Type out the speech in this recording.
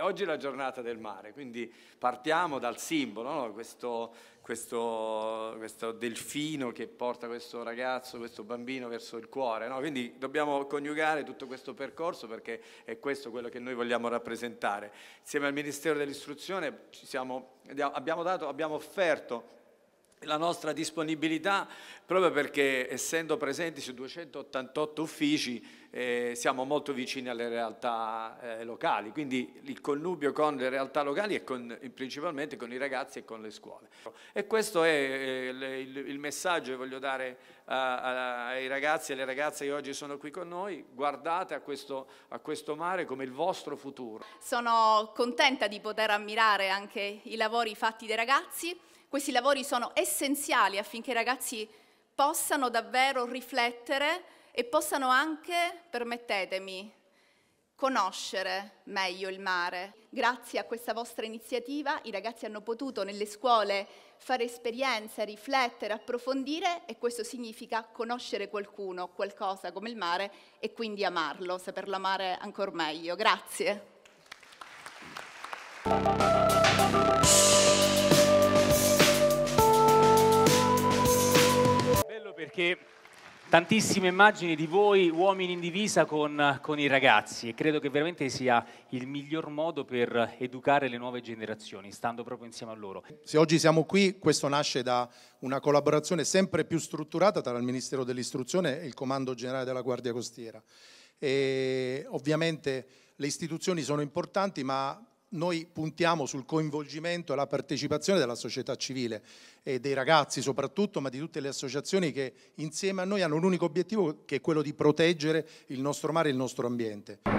oggi è la giornata del mare, quindi partiamo dal simbolo, no? questo, questo, questo, delfino che porta questo ragazzo, questo bambino verso il cuore. No? Quindi dobbiamo coniugare tutto questo percorso perché è questo quello che noi vogliamo rappresentare. Insieme al Ministero dell'Istruzione siamo, abbiamo, dato, abbiamo offerto la nostra disponibilità proprio perché essendo presenti su 288 uffici eh, siamo molto vicini alle realtà eh, locali, quindi il connubio con le realtà locali e principalmente con i ragazzi e con le scuole. E questo è eh, il, il, messaggio che voglio dare a, a, ai ragazzi e alle ragazze che oggi sono qui con noi, guardate a questo, a questo mare come il vostro futuro. Sono contenta di poter ammirare anche i lavori fatti dai ragazzi, questi lavori sono essenziali affinché i ragazzi possano davvero riflettere e possano anche, permettetemi, conoscere meglio il mare. Grazie a questa vostra iniziativa i ragazzi hanno potuto nelle scuole fare esperienza, riflettere, approfondire e questo significa conoscere qualcuno, qualcosa come il mare e quindi amarlo, saperlo amare ancora meglio. Grazie. perché tantissime immagini di voi uomini in divisa con, con, i ragazzi e credo che veramente sia il miglior modo per educare le nuove generazioni, stando proprio insieme a loro. Se oggi siamo qui, questo nasce da una collaborazione sempre più strutturata tra il Ministero dell'Istruzione e il Comando Generale della Guardia Costiera. E ovviamente le istituzioni sono importanti, ma noi puntiamo sul coinvolgimento e la partecipazione della società civile e dei ragazzi soprattutto, ma di tutte le associazioni che insieme a noi hanno un unico obiettivo che è quello di proteggere il nostro mare e il nostro ambiente.